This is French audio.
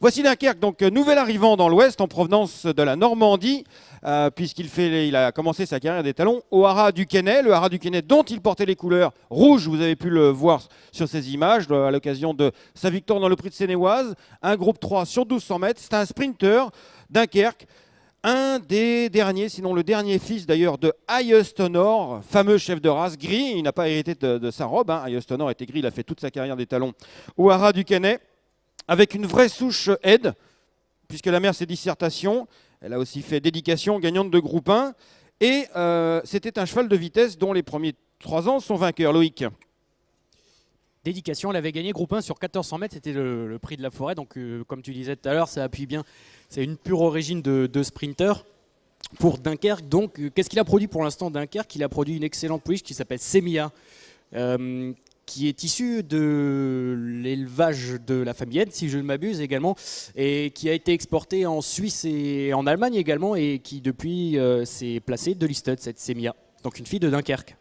Voici Dunkerque, donc euh, nouvel arrivant dans l'Ouest en provenance de la Normandie, euh, puisqu'il a commencé sa carrière des talons au Haras du Quesnay, le Haras du Quesnay dont il portait les couleurs rouges, vous avez pu le voir sur ces images, à l'occasion de sa victoire dans le prix de Sénéoise, un groupe 3 sur 1200 mètres, c'est un sprinter, Dunkerque, un des derniers, sinon le dernier fils d'ailleurs de Highest Honor, fameux chef de race gris. Il n'a pas hérité de, sa robe. Hein. était gris, il a fait toute sa carrière des talons au Haras du Canet avec une vraie souche aide, puisque la mère, c'est dissertation. Elle a aussi fait dédication, gagnante de groupe 1. Et euh, c'était un cheval de vitesse dont les premiers trois ans sont vainqueurs, Loïc. Dédication, elle avait gagné groupe 1 sur 1400 mètres, c'était le, prix de la forêt. Donc, euh, comme tu disais tout à l'heure, ça appuie bien. C'est une pure origine de, sprinter pour Dunkerque. Donc, euh, qu'est-ce qu'il a produit pour l'instant Dunkerque Il a produit une excellente pouliche qui s'appelle Semia, qui est issu de l'élevage de la famille N, si je ne m'abuse également, et qui a été exporté en Suisse et en Allemagne également, et qui depuis euh, s'est placé de listed, cette sémia, donc une fille de Dunkerque.